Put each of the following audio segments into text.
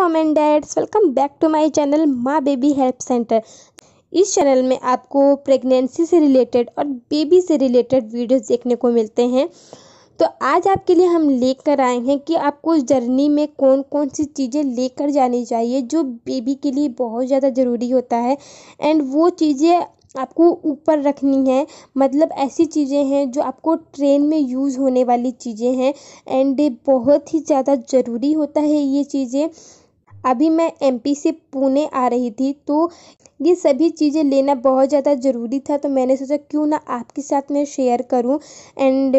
mom and dads welcome back to my channel माँ baby help centre इस channel में आपको प्रेगनेंसी से रिलेटेड और बेबी से रिलेटेड वीडियोस देखने को मिलते हैं तो आज आपके लिए हम लेकर आए हैं कि आपको उस जर्नी में कौन कौन सी चीज़ें लेकर जानी चाहिए जो बेबी के लिए बहुत ज़्यादा ज़रूरी होता है एंड वो चीज़ें आपको ऊपर रखनी है मतलब ऐसी चीज़ें हैं जो आपको ट्रेन में यूज़ होने वाली चीज़ें हैं एंड बहुत ही ज़्यादा ज़रूरी होता है ये चीज़ें अभी मैं एम पी से पुणे आ रही थी तो ये सभी चीज़ें लेना बहुत ज़्यादा ज़रूरी था तो मैंने सोचा क्यों ना आपके साथ मैं शेयर करूं एंड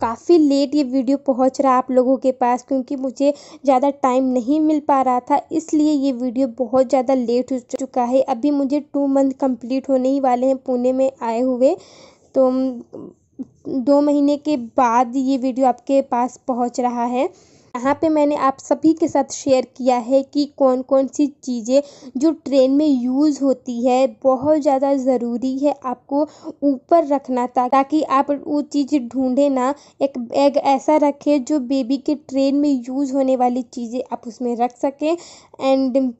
काफ़ी लेट ये वीडियो पहुंच रहा आप लोगों के पास क्योंकि मुझे ज़्यादा टाइम नहीं मिल पा रहा था इसलिए ये वीडियो बहुत ज़्यादा लेट हो चुका है अभी मुझे टू मंथ कंप्लीट होने ही वाले हैं पुणे में आए हुए तो दो महीने के बाद ये वीडियो आपके पास पहुंच रहा है यहाँ पे मैंने आप सभी के साथ शेयर किया है कि कौन कौन सी चीज़ें जो ट्रेन में यूज़ होती है बहुत ज़्यादा ज़रूरी है आपको ऊपर रखना था ताकि आप वो चीज़ ढूंढें ना एक बैग ऐसा रखें जो बेबी के ट्रेन में यूज़ होने वाली चीज़ें आप उसमें रख सकें एंड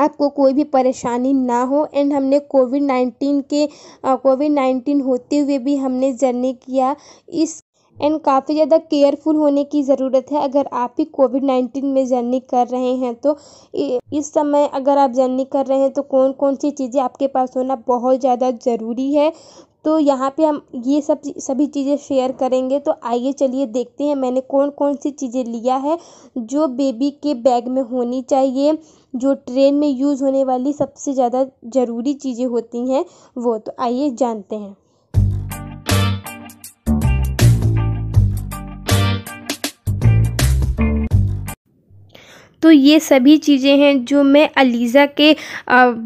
आपको कोई भी परेशानी ना हो एंड हमने कोविड नाइन्टीन के कोविड नाइन्टीन होते हुए भी हमने जर्नी किया इस एंड काफ़ी ज़्यादा केयरफुल होने की ज़रूरत है अगर आप ही कोविड नाइन्टीन में जर्नी कर रहे हैं तो इस समय अगर आप जर्नी कर रहे हैं तो कौन कौन सी चीज़ें आपके पास होना बहुत ज़्यादा ज़रूरी है तो यहाँ पे हम ये सब सभी चीज़ें शेयर करेंगे तो आइए चलिए देखते हैं मैंने कौन कौन सी चीज़ें लिया है जो बेबी के बैग में होनी चाहिए जो ट्रेन में यूज़ होने वाली सबसे ज़्यादा ज़रूरी चीज़ें होती हैं वो तो आइए जानते हैं तो ये सभी चीज़ें हैं जो मैं अलीज़ा के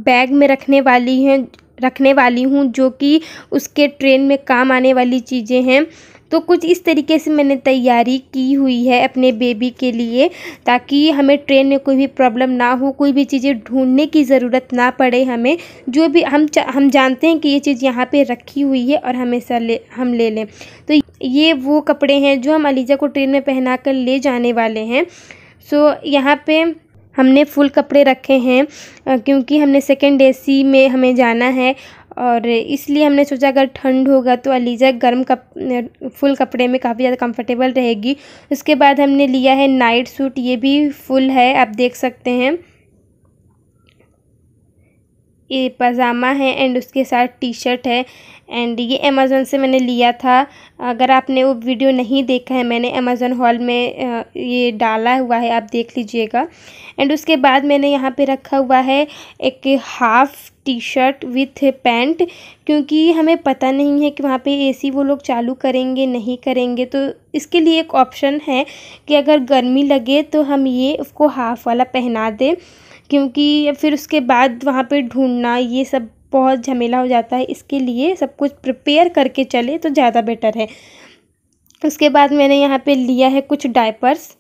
बैग में रखने वाली हैं रखने वाली हूँ जो कि उसके ट्रेन में काम आने वाली चीज़ें हैं तो कुछ इस तरीके से मैंने तैयारी की हुई है अपने बेबी के लिए ताकि हमें ट्रेन में कोई भी प्रॉब्लम ना हो कोई भी चीज़ें ढूंढने की ज़रूरत ना पड़े हमें जो भी हम हम जानते हैं कि ये चीज़ यहाँ पे रखी हुई है और हमेशा ले हम ले लें तो ये वो कपड़े हैं जो हम अलीजा को ट्रेन में पहना कर ले जाने वाले हैं सो यहाँ पे हमने फुल कपड़े रखे हैं क्योंकि हमने सेकेंड ए में हमें जाना है और इसलिए हमने सोचा अगर ठंड होगा तो अलीजा गर्म कप फुल कपड़े में काफ़ी ज़्यादा कंफर्टेबल रहेगी उसके बाद हमने लिया है नाइट सूट ये भी फुल है आप देख सकते हैं ये पजामा है एंड उसके साथ टी शर्ट है एंड ये अमेज़ोन से मैंने लिया था अगर आपने वो वीडियो नहीं देखा है मैंने अमेज़ोन हॉल में ये डाला हुआ है आप देख लीजिएगा एंड उसके बाद मैंने यहाँ पे रखा हुआ है एक half T shirt with pant क्योंकि हमें पता नहीं है कि वहाँ पे एसी वो लोग चालू करेंगे नहीं करेंगे तो इसके लिए एक ऑप्शन है कि अगर गर्मी लगे तो हम ये उसको हाफ़ वाला पहना दें क्योंकि फिर उसके बाद वहाँ पे ढूंढना ये सब बहुत झमेला हो जाता है इसके लिए सब कुछ प्रिपेयर करके चले तो ज़्यादा बेटर है उसके बाद मैंने यहाँ पे लिया है कुछ डायपर्स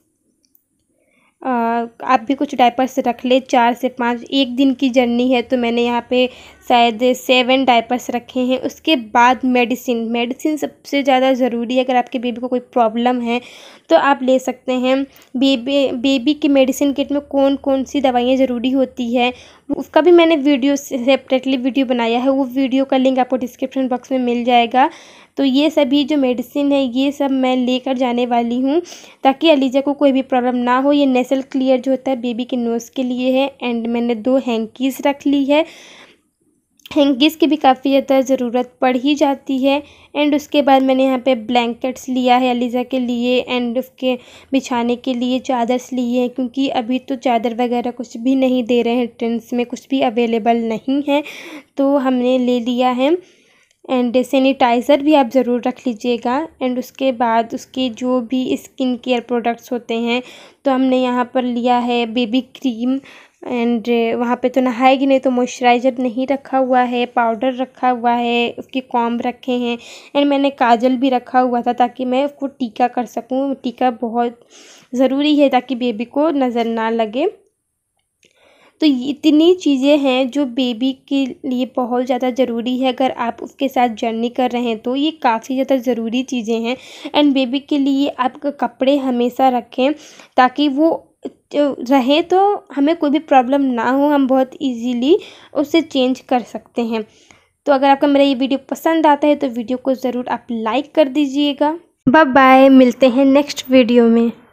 आप भी कुछ डायपर्स रख ले चार से पाँच एक दिन की जर्नी है तो मैंने यहाँ पे शायद सेवन डायपर्स रखे हैं उसके बाद मेडिसिन मेडिसिन सबसे ज़्यादा ज़रूरी है अगर आपके बेबी को कोई प्रॉब्लम है तो आप ले सकते हैं बेबी बेबी की मेडिसिन किट में कौन कौन सी दवाइयाँ ज़रूरी होती है उसका भी मैंने वीडियो सेपरेटली वीडियो बनाया है वो वीडियो का लिंक आपको डिस्क्रिप्शन बॉक्स में मिल जाएगा तो ये सभी जो मेडिसिन है ये सब मैं लेकर जाने वाली हूँ ताकि अलीजा को कोई भी प्रॉब्लम ना हो ये नेसल क्लियर जो होता है बेबी के नोज़ के लिए है एंड मैंने दो हैंकीज़ रख ली है हैंगीज़ की भी काफ़ी ज़्यादा ज़रूरत पड़ ही जाती है एंड उसके बाद मैंने यहाँ पे ब्लैंकेट्स लिया है अलीज़ा के लिए एंड उसके बिछाने के लिए चादर्स लिए हैं क्योंकि अभी तो चादर वगैरह कुछ भी नहीं दे रहे हैं ट्रेंड्स में कुछ भी अवेलेबल नहीं है तो हमने ले लिया है एंड सैनिटाइज़र भी आप ज़रूर रख लीजिएगा एंड उसके बाद उसके जो भी स्किन केयर प्रोडक्ट्स होते हैं तो हमने यहाँ पर लिया है बेबी क्रीम एंड वहाँ पे तो नहाएगी नहीं तो मॉइस्चराइज़र नहीं रखा हुआ है पाउडर रखा हुआ है उसके कॉम रखे हैं एंड मैंने काजल भी रखा हुआ था ताकि मैं उसको टीका कर सकूँ टीका बहुत ज़रूरी है ताकि बेबी को नज़र ना लगे तो इतनी चीज़ें हैं जो बेबी के लिए बहुत ज़्यादा ज़रूरी है अगर आप उसके साथ जर्नी कर रहे हैं तो ये काफ़ी ज़्यादा ज़रूरी चीज़ें हैं एंड बेबी के लिए आप कपड़े हमेशा रखें ताकि वो रहे तो हमें कोई भी प्रॉब्लम ना हो हम बहुत इजीली उसे चेंज कर सकते हैं तो अगर आपका मेरा ये वीडियो पसंद आता है तो वीडियो को ज़रूर आप लाइक कर दीजिएगा बाय बाय मिलते हैं नेक्स्ट वीडियो में